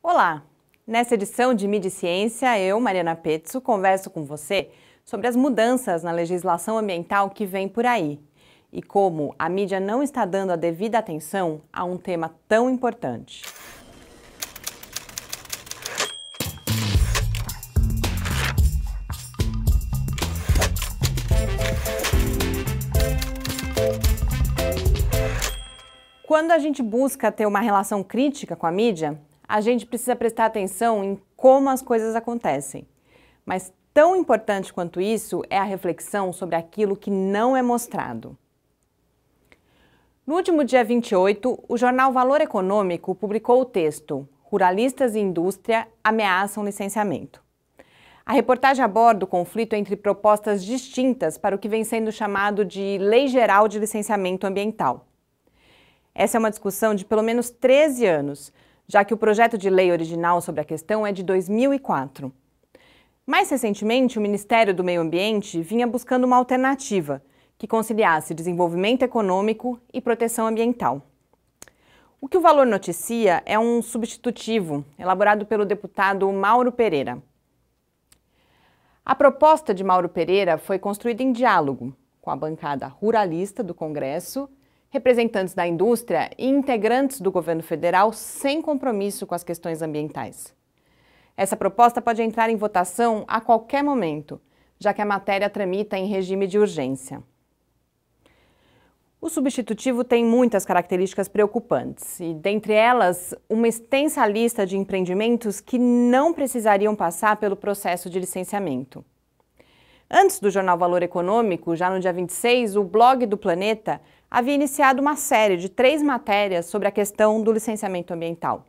Olá! Nessa edição de Mídia e Ciência, eu, Mariana Petzo, converso com você sobre as mudanças na legislação ambiental que vem por aí e como a mídia não está dando a devida atenção a um tema tão importante. Quando a gente busca ter uma relação crítica com a mídia, a gente precisa prestar atenção em como as coisas acontecem. Mas tão importante quanto isso é a reflexão sobre aquilo que não é mostrado. No último dia 28, o jornal Valor Econômico publicou o texto Ruralistas e Indústria ameaçam licenciamento. A reportagem aborda o conflito entre propostas distintas para o que vem sendo chamado de Lei Geral de Licenciamento Ambiental. Essa é uma discussão de pelo menos 13 anos, já que o projeto de lei original sobre a questão é de 2004. Mais recentemente, o Ministério do Meio Ambiente vinha buscando uma alternativa que conciliasse desenvolvimento econômico e proteção ambiental. O que o Valor noticia é um substitutivo elaborado pelo deputado Mauro Pereira. A proposta de Mauro Pereira foi construída em diálogo com a bancada ruralista do Congresso representantes da indústria e integrantes do governo federal sem compromisso com as questões ambientais. Essa proposta pode entrar em votação a qualquer momento, já que a matéria tramita em regime de urgência. O substitutivo tem muitas características preocupantes, e dentre elas, uma extensa lista de empreendimentos que não precisariam passar pelo processo de licenciamento. Antes do jornal Valor Econômico, já no dia 26, o blog do Planeta havia iniciado uma série de três matérias sobre a questão do licenciamento ambiental.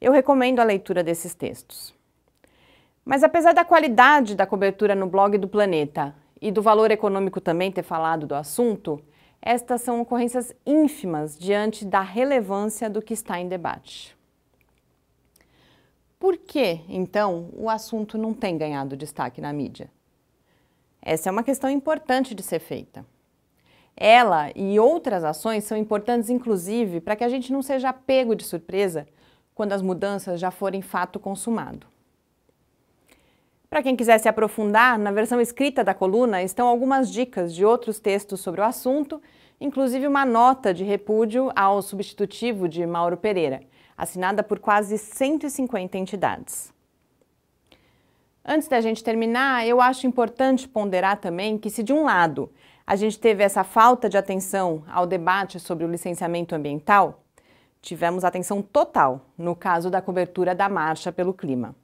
Eu recomendo a leitura desses textos. Mas apesar da qualidade da cobertura no blog do Planeta e do valor econômico também ter falado do assunto, estas são ocorrências ínfimas diante da relevância do que está em debate. Por que, então, o assunto não tem ganhado destaque na mídia? Essa é uma questão importante de ser feita. Ela e outras ações são importantes, inclusive, para que a gente não seja pego de surpresa quando as mudanças já forem fato consumado. Para quem quiser se aprofundar, na versão escrita da coluna estão algumas dicas de outros textos sobre o assunto, inclusive uma nota de repúdio ao substitutivo de Mauro Pereira, assinada por quase 150 entidades. Antes da gente terminar, eu acho importante ponderar também que, se de um lado a gente teve essa falta de atenção ao debate sobre o licenciamento ambiental, tivemos atenção total no caso da cobertura da Marcha pelo Clima.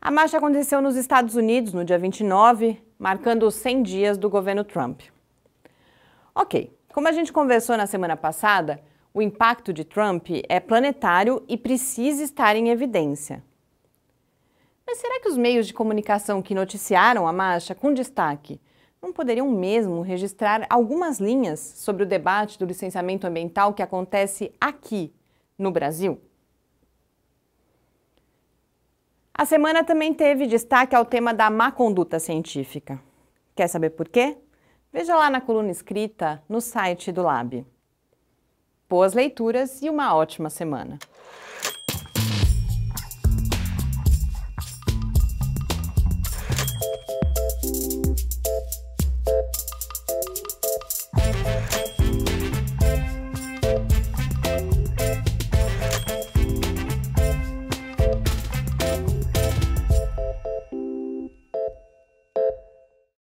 A marcha aconteceu nos Estados Unidos no dia 29, marcando os 100 dias do governo Trump. Ok, como a gente conversou na semana passada, o impacto de Trump é planetário e precisa estar em evidência. Mas será que os meios de comunicação que noticiaram a marcha com destaque não poderiam mesmo registrar algumas linhas sobre o debate do licenciamento ambiental que acontece aqui no Brasil? A semana também teve destaque ao tema da má conduta científica. Quer saber por quê? Veja lá na coluna escrita no site do Lab. Boas leituras e uma ótima semana!